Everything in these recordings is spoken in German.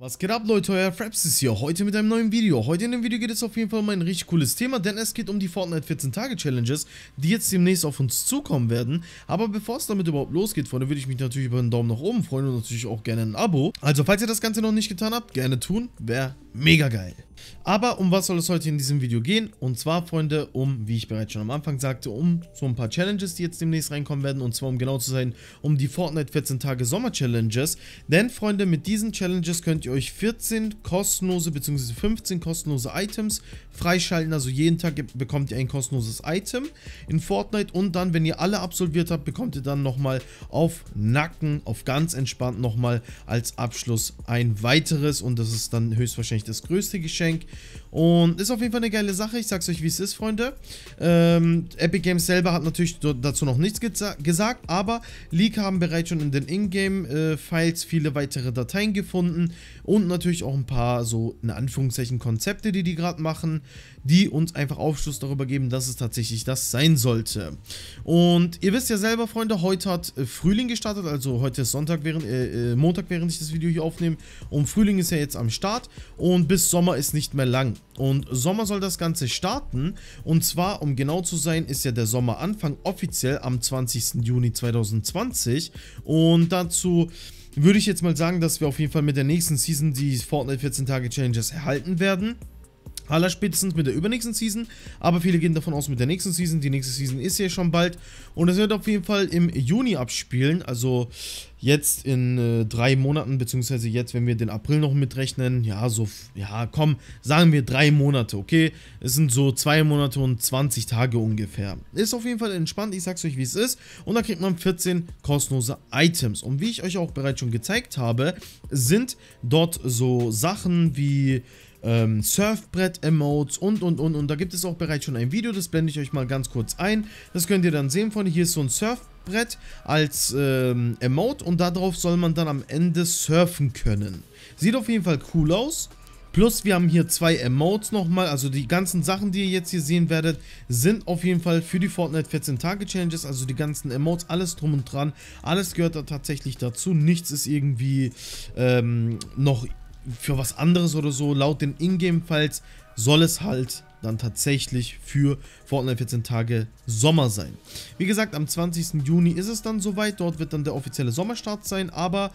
Was geht ab Leute, euer Fraps ist hier, heute mit einem neuen Video. Heute in dem Video geht es auf jeden Fall um ein richtig cooles Thema, denn es geht um die Fortnite 14 Tage Challenges, die jetzt demnächst auf uns zukommen werden. Aber bevor es damit überhaupt losgeht, Freunde, würde ich mich natürlich über einen Daumen nach oben freuen und natürlich auch gerne ein Abo. Also falls ihr das Ganze noch nicht getan habt, gerne tun, wäre mega geil. Aber um was soll es heute in diesem Video gehen? Und zwar, Freunde, um, wie ich bereits schon am Anfang sagte, um so ein paar Challenges, die jetzt demnächst reinkommen werden. Und zwar, um genau zu sein, um die Fortnite 14 Tage Sommer Challenges. Denn, Freunde, mit diesen Challenges könnt ihr euch 14 kostenlose bzw. 15 kostenlose Items freischalten. Also jeden Tag bekommt ihr ein kostenloses Item in Fortnite. Und dann, wenn ihr alle absolviert habt, bekommt ihr dann nochmal auf Nacken, auf ganz entspannt nochmal als Abschluss ein weiteres. Und das ist dann höchstwahrscheinlich das größte Geschenk Geschenk. Und ist auf jeden Fall eine geile Sache. Ich sag's euch, wie es ist, Freunde. Ähm, Epic Games selber hat natürlich dazu noch nichts gesagt, aber League haben bereits schon in den Ingame-Files äh, viele weitere Dateien gefunden und natürlich auch ein paar so in Anführungszeichen Konzepte, die die gerade machen, die uns einfach Aufschluss darüber geben, dass es tatsächlich das sein sollte. Und ihr wisst ja selber, Freunde, heute hat äh, Frühling gestartet, also heute ist Sonntag, während, äh, äh, Montag, während ich das Video hier aufnehme. Und Frühling ist ja jetzt am Start und bis Sommer ist nicht mehr lang. Und Sommer soll das Ganze starten. Und zwar, um genau zu sein, ist ja der Sommeranfang offiziell am 20. Juni 2020. Und dazu würde ich jetzt mal sagen, dass wir auf jeden Fall mit der nächsten Season die Fortnite 14 Tage Challenges erhalten werden. Allerspitzend mit der übernächsten Season, aber viele gehen davon aus mit der nächsten Season. Die nächste Season ist ja schon bald und es wird auf jeden Fall im Juni abspielen, also jetzt in äh, drei Monaten, beziehungsweise jetzt, wenn wir den April noch mitrechnen, ja, so, ja, komm, sagen wir drei Monate, okay? Es sind so zwei Monate und 20 Tage ungefähr. Ist auf jeden Fall entspannt, ich sag's euch, wie es ist. Und da kriegt man 14 kostenlose Items. Und wie ich euch auch bereits schon gezeigt habe, sind dort so Sachen wie ähm, Surfbrett-Emotes und, und, und. Und da gibt es auch bereits schon ein Video, das blende ich euch mal ganz kurz ein. Das könnt ihr dann sehen, von Hier ist so ein Surfbrett als ähm, Emote und darauf soll man dann am Ende surfen können. Sieht auf jeden Fall cool aus. Plus wir haben hier zwei Emotes nochmal, also die ganzen Sachen, die ihr jetzt hier sehen werdet, sind auf jeden Fall für die Fortnite 14 Tage Challenges, also die ganzen Emotes, alles drum und dran, alles gehört da tatsächlich dazu, nichts ist irgendwie ähm, noch für was anderes oder so. Laut den Ingame-Files soll es halt dann tatsächlich für Fortnite 14 Tage Sommer sein. Wie gesagt, am 20. Juni ist es dann soweit. Dort wird dann der offizielle Sommerstart sein. Aber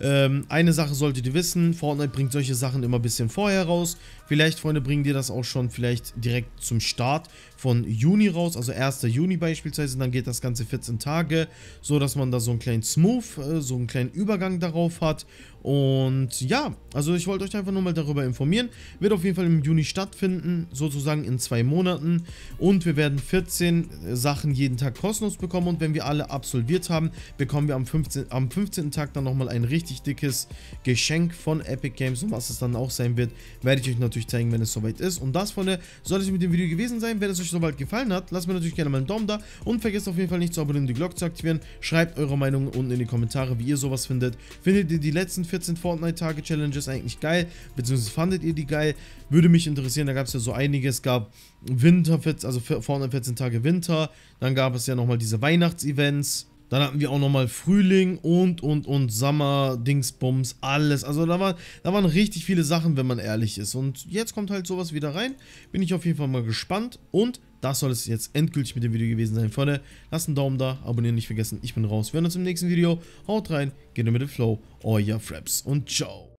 ähm, eine Sache solltet ihr wissen, Fortnite bringt solche Sachen immer ein bisschen vorher raus. Vielleicht, Freunde, bringen dir das auch schon vielleicht direkt zum Start von Juni raus, also 1. Juni beispielsweise. dann geht das Ganze 14 Tage, so dass man da so einen kleinen Smooth, äh, so einen kleinen Übergang darauf hat. Und ja, also ich wollte euch einfach nur mal darüber informieren. Wird auf jeden Fall im Juni stattfinden, sozusagen in zwei Monaten. Und wir werden 14 äh, Sachen jeden Tag kostenlos bekommen. Und wenn wir alle absolviert haben, bekommen wir am 15. Am 15. Tag dann nochmal einen richtig richtig dickes Geschenk von Epic Games und was es dann auch sein wird, werde ich euch natürlich zeigen, wenn es soweit ist. Und das, Freunde, soll es mit dem Video gewesen sein. Wenn es euch soweit gefallen hat, lasst mir natürlich gerne mal einen Daumen da und vergesst auf jeden Fall nicht zu abonnieren die Glocke zu aktivieren. Schreibt eure Meinung unten in die Kommentare, wie ihr sowas findet. Findet ihr die letzten 14 Fortnite-Tage-Challenges eigentlich geil, beziehungsweise fandet ihr die geil? Würde mich interessieren, da gab es ja so einiges, gab Winter, also Fortnite 14 Tage Winter, dann gab es ja nochmal diese Weihnachtsevents. events dann hatten wir auch nochmal Frühling und, und, und Sommer, Dingsbums, alles. Also da, war, da waren richtig viele Sachen, wenn man ehrlich ist. Und jetzt kommt halt sowas wieder rein. Bin ich auf jeden Fall mal gespannt. Und das soll es jetzt endgültig mit dem Video gewesen sein. Freunde, lasst einen Daumen da, abonnieren nicht vergessen. Ich bin raus. Wir sehen uns im nächsten Video. Haut rein, geht mit dem Flow. Euer Fraps und ciao.